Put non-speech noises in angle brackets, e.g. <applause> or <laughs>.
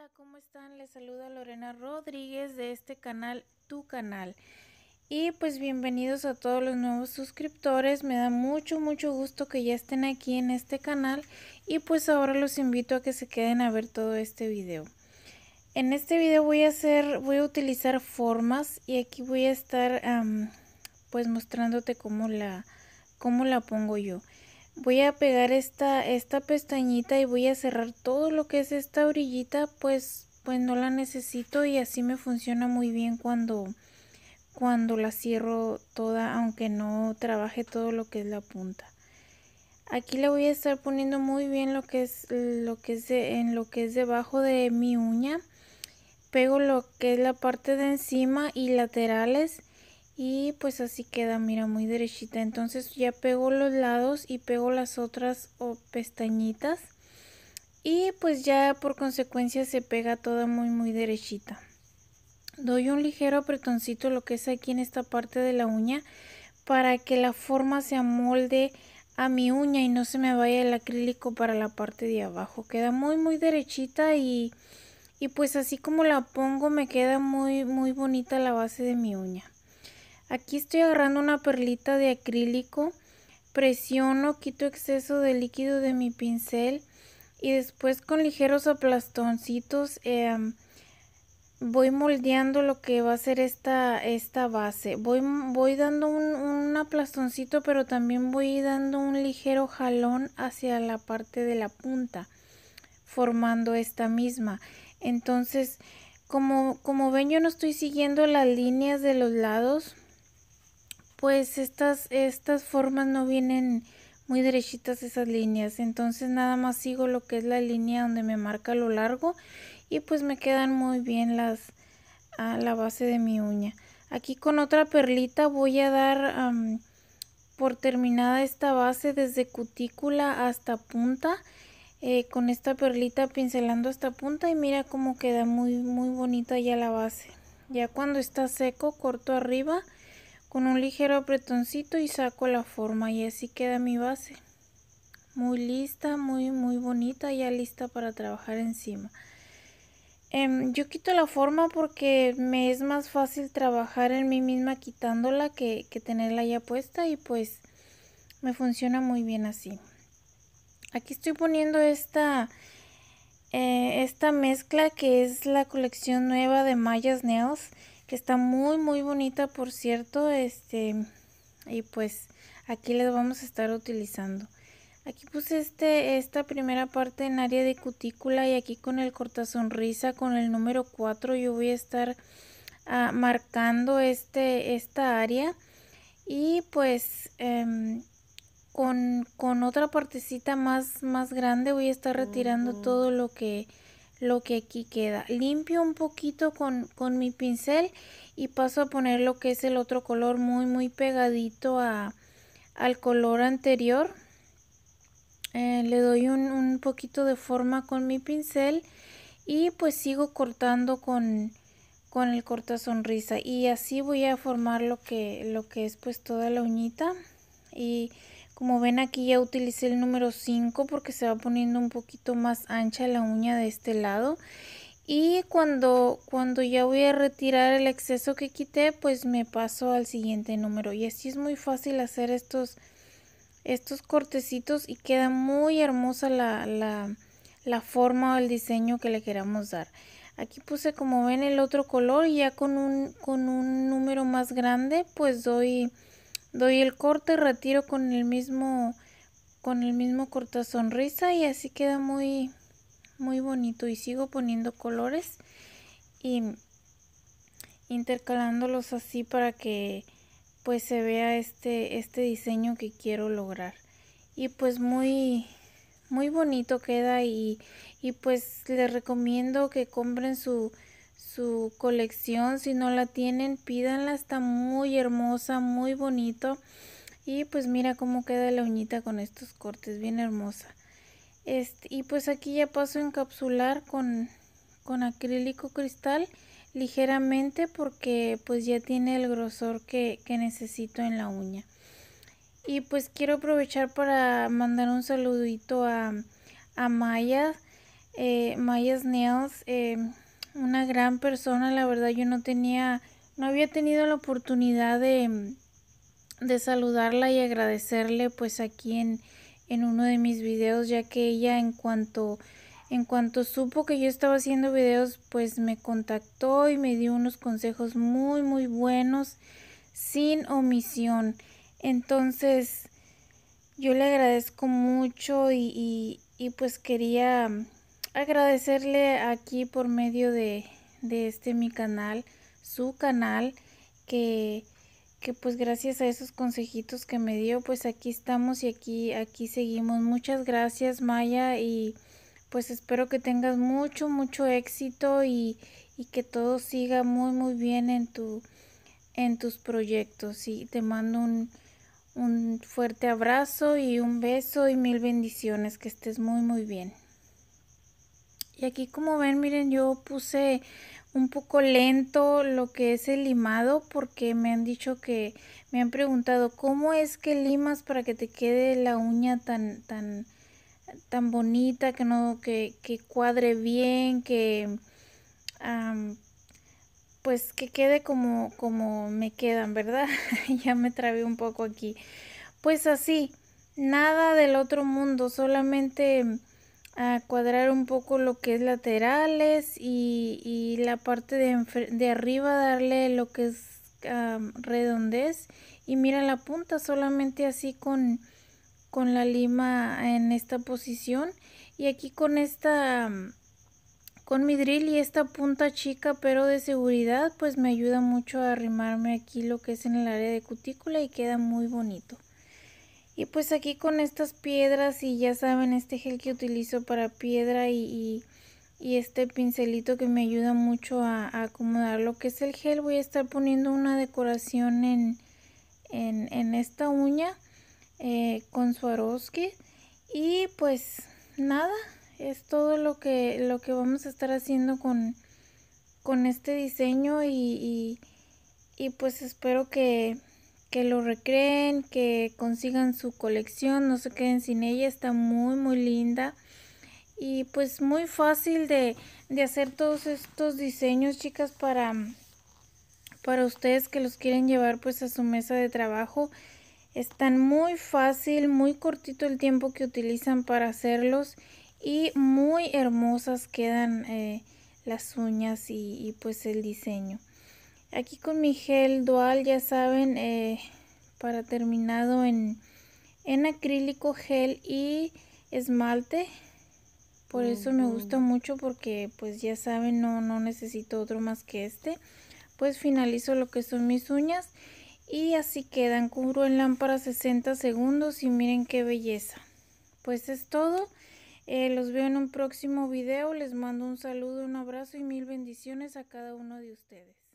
Hola, ¿cómo están? Les saluda Lorena Rodríguez de este canal, Tu Canal. Y pues bienvenidos a todos los nuevos suscriptores. Me da mucho, mucho gusto que ya estén aquí en este canal. Y pues ahora los invito a que se queden a ver todo este video. En este video voy a hacer, voy a utilizar formas y aquí voy a estar pues mostrándote cómo la, cómo la pongo yo voy a pegar esta, esta pestañita y voy a cerrar todo lo que es esta orillita, pues, pues no la necesito y así me funciona muy bien cuando, cuando la cierro toda, aunque no trabaje todo lo que es la punta. Aquí le voy a estar poniendo muy bien lo que es, lo que es en lo que es debajo de mi uña. Pego lo que es la parte de encima y laterales y pues así queda mira muy derechita entonces ya pego los lados y pego las otras pestañitas y pues ya por consecuencia se pega toda muy muy derechita doy un ligero apretoncito lo que es aquí en esta parte de la uña para que la forma se amolde a mi uña y no se me vaya el acrílico para la parte de abajo queda muy muy derechita y pues así como la pongo me queda muy muy bonita la base de mi uña Aquí estoy agarrando una perlita de acrílico, presiono, quito exceso de líquido de mi pincel y después con ligeros aplastoncitos em, voy moldeando lo que va a ser esta, esta base. Voy, voy dando un, aplastoncito pero también voy dando un ligero jalón hacia la parte de la punta formando esta misma. Entonces, como, como ven yo no estoy siguiendo las líneas de los lados pues estas, estas formas no vienen muy derechitas esas líneas entonces nada más sigo lo que es la línea donde me marca lo largo y pues me quedan muy bien las a ah, la base de mi uña aquí con otra perlita voy a dar por terminada esta base desde cutícula hasta punta eh, con esta perlita pincelando hasta punta y mira cómo queda muy muy bonita ya la base ya cuando está seco corto arriba con un ligero apretoncito y saco la forma y así queda mi base muy lista muy muy bonita ya lista para trabajar encima em, yo quito la forma porque me es más fácil trabajar en mí misma quitándola que, que tenerla ya puesta y pues me funciona muy bien así aquí estoy poniendo esta eh, esta mezcla que es la colección nueva de Mayas Nails que está muy muy bonita por cierto este y pues aquí les vamos a estar utilizando aquí puse este esta primera parte en área de cutícula y aquí con el corta sonrisa con el número 4 yo voy a estar ah, marcando este esta área y pues em, con, con, otra partecita más más grande voy a estar retirando todo lo que lo que aquí queda. Limpio un poquito con, con mi pincel y paso a poner lo que es el otro color muy muy pegadito a, al color anterior. Eh, le doy un, un poquito de forma con mi pincel y pues sigo cortando con, con el corta sonrisa y así voy a formar lo que lo que es pues toda la uñita y como ven aquí ya utilicé el número 5 porque se va poniendo un poquito más ancha la uña de este lado. Y cuando, cuando ya voy a retirar el exceso que quité, pues me paso al siguiente número. Y así es muy fácil hacer estos, estos cortecitos y queda muy hermosa la, la, forma o el diseño que le queramos dar. Aquí puse como ven el otro color y ya con un, con un número más grande pues doy doy el corte, retiro con el mismo con el mismo corta sonrisa y así queda muy muy bonito y sigo poniendo colores y intercalándolos así para que pues se vea este este diseño que quiero lograr y pues muy muy bonito queda y, y pues les recomiendo que compren su su colección. Si no la tienen, pídanla. Está muy hermosa, muy bonito. Y pues mira cómo queda la uñita con estos cortes, bien hermosa. Este, y pues aquí ya paso a encapsular con, con acrílico cristal ligeramente porque pues ya tiene el grosor que, necesito en la uña. Y pues quiero aprovechar para mandar un saludito a, a Maya, eh, Maya's Nails. Eh, una gran persona, la verdad yo no tenía, no había tenido la oportunidad de, saludarla y agradecerle pues aquí en, en uno de mis videos, ya que ella en cuanto en cuanto supo que yo estaba haciendo videos, pues me contactó y me dio unos consejos muy, muy buenos, sin omisión. Entonces, yo le agradezco mucho y, y pues quería agradecerle aquí por medio de, de este mi canal, su canal, que, que, pues gracias a esos consejitos que me dio, pues aquí estamos y aquí, aquí seguimos. Muchas gracias Maya y pues espero que tengas mucho, mucho éxito y, que todo siga muy, muy bien en, tu, en tus proyectos. Y te mando un, un fuerte abrazo y un beso y mil bendiciones. Que estés muy, muy bien. Y aquí como ven, miren, yo puse un poco lento lo que es el limado porque me han dicho que me han preguntado cómo es que limas para que te quede la uña tan tan tan bonita que no que, cuadre bien que pues que quede como como me quedan verdad <laughs> ya me trabé un poco aquí pues así nada del otro mundo solamente a cuadrar un poco lo que es laterales y, la parte de, de, arriba darle lo que es redondez y mira la punta solamente así con, con la lima en esta posición y aquí con esta con mi drill y esta punta chica pero de seguridad pues me ayuda mucho a arrimarme aquí lo que es en el área de cutícula y queda muy bonito y pues aquí con estas piedras y ya saben este gel que utilizo para piedra y, este pincelito que me ayuda mucho a, acomodar lo que es el gel. Voy a estar poniendo una decoración en, esta uña eh, con Swarovski. Y pues nada, es todo lo que, lo que vamos a estar haciendo con, con este diseño y pues espero que que lo recreen, que consigan su colección, no se queden sin ella, está muy muy linda y pues muy fácil de, hacer todos estos diseños chicas para, para ustedes que los quieren llevar pues a su mesa de trabajo. Están muy fácil, muy cortito el tiempo que utilizan para hacerlos y muy hermosas quedan eh, las uñas y, y pues el diseño. Aquí con mi gel dual, ya saben, eh, para terminado en, en acrílico, gel y esmalte. Por eso me gusta mucho porque pues ya saben, no, necesito otro más que este. Pues finalizo lo que son mis uñas y así quedan. Cubro en lámpara 60 segundos y miren qué belleza. Pues es todo. Eh, los veo en un próximo video. Les mando un saludo, un abrazo y mil bendiciones a cada uno de ustedes.